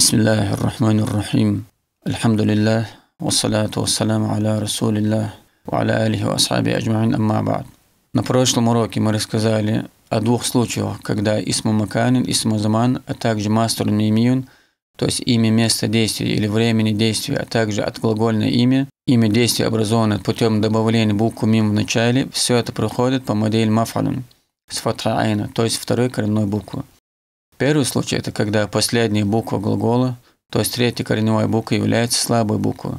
بسم الله الرحمن الرحيم الحمد لله والصلاة والسلام على رسول الله وعلى آله وأصحابه أجمعين أما بعد На прошлом уроке мы рассказали о двух случаях, когда Исму Маканин, Исму Заман, а также Мастер Мимиюн, то есть имя места действия или времени действия, а также от глагольное имя, имя действия образованное путем добавления буквы мим в начале, все это проходит по модели мафалун с фатра айна, то есть второй коренной буквы. Первый случай – это когда последняя буква глагола, то есть третья корневая буква, является слабой буквой.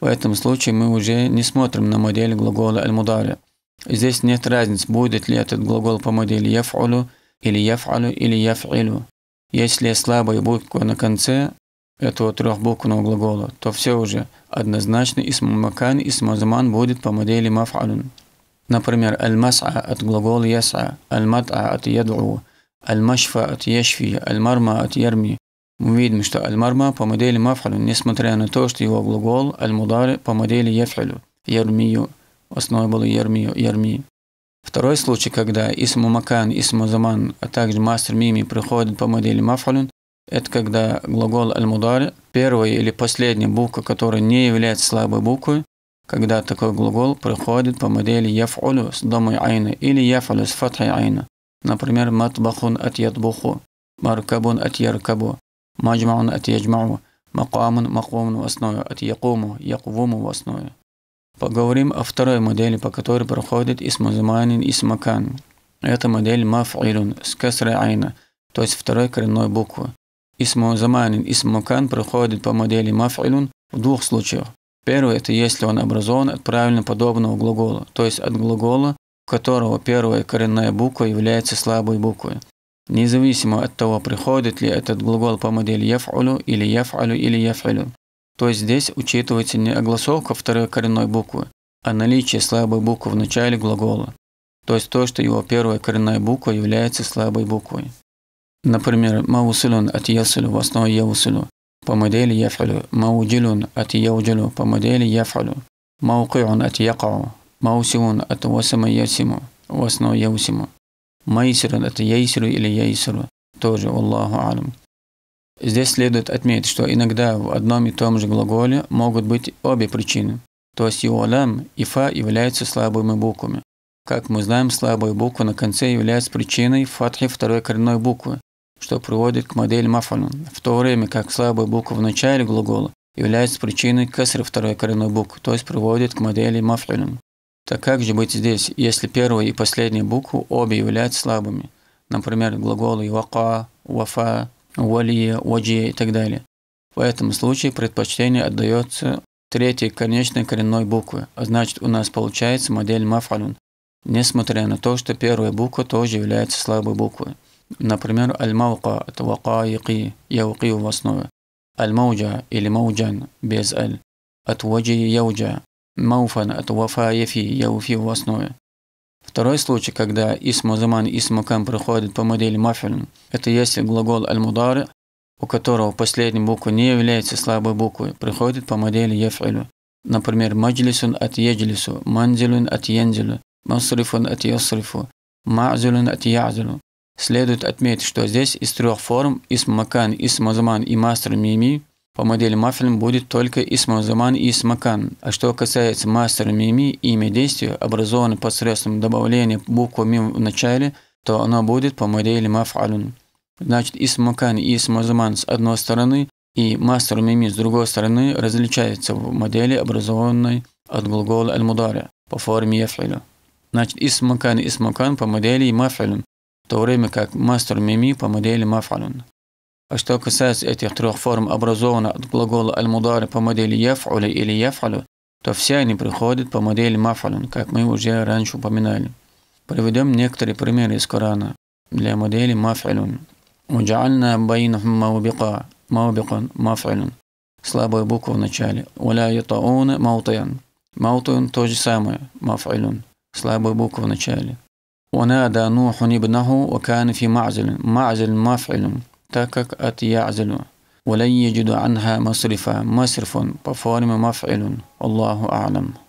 В этом случае мы уже не смотрим на модель глагола аль Здесь нет разницы, будет ли этот глагол по модели «яф'улю» или «яф'алю» или «яф'илю». Если слабая буква на конце этого трехбуквенного глагола, то все уже однозначно «исм и «исм азман» будет по модели «маф'алун». Например, альмаса от глагола яса, альмата от «яд'у», المشفى يشفي, المرمى يرمي. Мы видим, что «аль-марма» по модели «мафхалю», несмотря на то, что его глагол «аль-мудари» по модели «яфхалю», «ярмию», основой было «ярмию», «ярми». Второй случай, когда «исму макан», «исму заман», а также «мастер мими» приходит по модели «мафхалю», это когда глагол «аль-мудари», первая или последняя буква, которая не является слабой буквой, когда такой глагол приходит по модели «яф'улю» с домой «айна» или «яф'улю» с фатхой «айна». Например, матбахун ат ятбуху, маркабун ат яркабу, маджмаун ат яджмау, макамун макумун васною, ат якуму, яквуму васною. Поговорим о второй модели, по которой проходит исмазманин и смакан. Это модель маф'илун с касра айна, то есть второй коренной буквы. Исму заманин, исмукан проходит по модели маф'илун в двух случаях. Первый – это если он образован от правильно подобного глагола, то есть от глагола, которого первая коренная буква является слабой буквой. Независимо от того, приходит ли этот глагол по модели «яф'улю» или «яф'алю» или «яф'алю». То есть здесь учитывается не огласовка второй коренной буквы, а наличие слабой буквы в начале глагола. То есть то, что его первая коренная буква является слабой буквой. Например, «маусилюн» от «ясилю» в основе «яусилю» по модели «яф'алю», «мауджилюн» от «яуджилю» по модели «яф'алю», «мауқи'ун» от «якау» Маусиун – это «Васама Ясиму», «Васно Яусиму». Маисирун – это «Яисиру» или «Яисиру», тоже «Аллаху Алам». Здесь следует отметить, что иногда в одном и том же глаголе могут быть обе причины. То есть его лам и фа являются слабыми буквами. Как мы знаем, слабая буква на конце является причиной фатхи второй коренной буквы, что приводит к модели мафану, в то время как слабая буква в начале глагола является причиной кесаря второй коренной буквы, то есть приводит к модели мафалю. Так как же быть здесь, если первая и последняя буквы обе являются слабыми? Например, глаголы «вака», «вафа», «валия», «ваджи» и так далее. В этом случае предпочтение отдается третьей конечной коренной букве, а значит у нас получается модель «мафалун», несмотря на то, что первая буква тоже является слабой буквой. Например, «аль-маука» – это «вакаики», «яуки» в основе, «аль-мауджа» или «мауджан» без «аль», «от ваджи» – «яуджа», Мауфан от Вафа Яфи, Яуфи в основе. Второй случай, когда исму заман исму кам проходит по модели мафиль, это если глагол аль-мудары, у которого последняя буква не является слабой буквой, приходит по модели яфилю. Например, маджлисун от еджлису, манзилун от янзилу, масрифун от ясрифу, мазилун от язилу. Следует отметить, что здесь из трех форм – исм макан, исм заман и мастер мими по модели Мафлин будет только Исма и Исмакан. А что касается мастера Мими, имя действия образованное посредством добавления буквы Мим в начале, то оно будет по модели Мафалун. Значит, Исмакан и Исмазаман с одной стороны и мастер Мими с другой стороны различаются в модели, образованной от глагола Аль-Мудари по форме Яфлилю. Значит, Исмакан и Исмакан по модели Мафалун, в то время как мастер Мими по модели Мафалун. А Что касается этих трех форм, образованных от глагола «аль-мудары» по модели «яф'улю» или «яф'алю», то все они приходят по модели «маф'алун», как мы уже раньше упоминали. Приведем некоторые примеры из Корана для модели «маф'алун». «Уджальна байнахум маубика» – «маубикан» – «маф'алун» – слабая буква в начале. «Уля ятауна маутаян» – «маутаян» – то же самое, «маф'алун» – слабая буква в начале. «Унада нухун ибнаху, ва кан фи ма'зилин» – «ма'зил маф'алун» так как от يعزل ولن يجد عنها مصرفا مصرف по مفعل الله أعلم